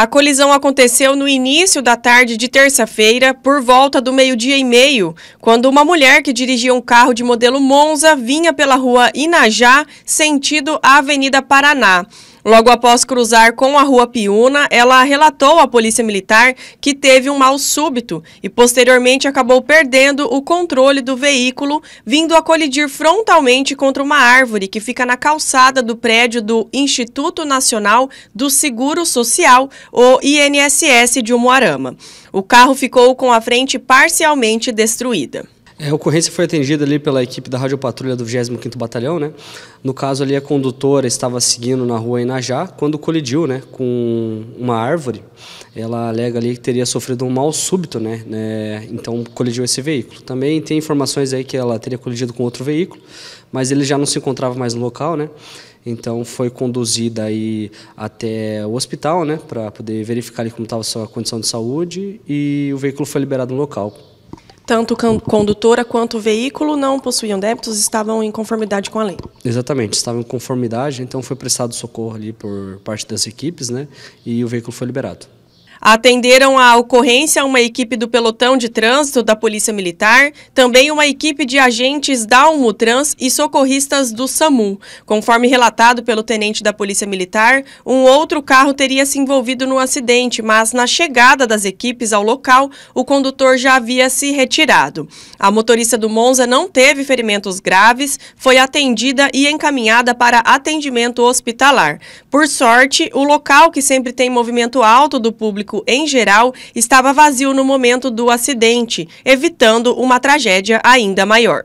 A colisão aconteceu no início da tarde de terça-feira, por volta do meio-dia e meio, quando uma mulher que dirigia um carro de modelo Monza vinha pela rua Inajá, sentido a Avenida Paraná. Logo após cruzar com a Rua Piúna, ela relatou à Polícia Militar que teve um mal súbito e posteriormente acabou perdendo o controle do veículo, vindo a colidir frontalmente contra uma árvore que fica na calçada do prédio do Instituto Nacional do Seguro Social, ou INSS de Umuarama. O carro ficou com a frente parcialmente destruída. É, a ocorrência foi atendida ali pela equipe da Rádio Patrulha do 25º Batalhão, né? No caso ali a condutora estava seguindo na rua Inajá quando colidiu, né, com uma árvore. Ela alega ali que teria sofrido um mal súbito, né? né? Então colidiu esse veículo. Também tem informações aí que ela teria colidido com outro veículo, mas ele já não se encontrava mais no local, né? Então foi conduzida aí até o hospital, né, para poder verificar ali como estava a sua condição de saúde e o veículo foi liberado no local tanto condutora quanto veículo não possuíam débitos, estavam em conformidade com a lei. Exatamente, estavam em conformidade, então foi prestado socorro ali por parte das equipes, né? E o veículo foi liberado. Atenderam à ocorrência uma equipe do pelotão de trânsito da Polícia Militar, também uma equipe de agentes da Umutrans e socorristas do SAMU. Conforme relatado pelo tenente da Polícia Militar, um outro carro teria se envolvido no acidente, mas na chegada das equipes ao local, o condutor já havia se retirado. A motorista do Monza não teve ferimentos graves, foi atendida e encaminhada para atendimento hospitalar. Por sorte, o local que sempre tem movimento alto do público público em geral estava vazio no momento do acidente, evitando uma tragédia ainda maior.